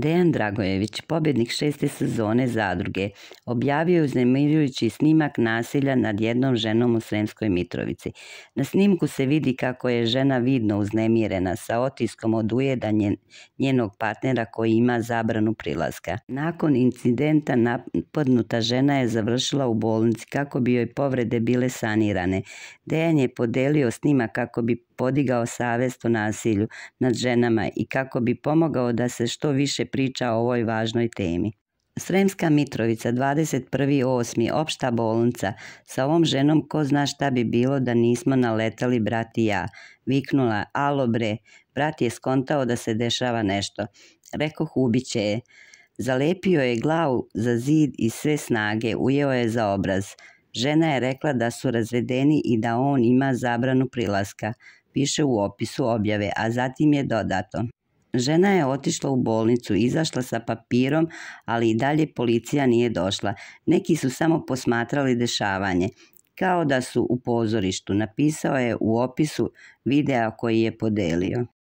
Dejan Dragojević, pobjednik šeste sezone zadruge, objavio je uznemirujući snimak nasilja nad jednom ženom u Sremskoj Mitrovici. Na snimku se vidi kako je žena vidno uznemirena sa otiskom od ujedanje njenog partnera koji ima zabranu prilaska. Nakon incidenta napadnuta žena je završila u bolnici kako bi joj povrede bile sanirane. Dejan je podelio snimak kako bi podigao savest o nasilju nad ženama i kako bi pomogao da se što više priča o ovoj važnoj temi. Sremska Mitrovica, 21.8. opšta bolnica. Sa ovom ženom ko zna šta bi bilo da nismo naletali brat i ja. Viknula, alo bre, brat je skontao da se dešava nešto. Rekoh ubiće je. Zalepio je glavu za zid i sve snage, ujeo je za obraz. Žena je rekla da su razvedeni i da on ima zabranu prilaska. Piše u opisu objave, a zatim je dodato. Žena je otišla u bolnicu, izašla sa papirom, ali i dalje policija nije došla. Neki su samo posmatrali dešavanje. Kao da su u pozorištu, napisao je u opisu videa koji je podelio.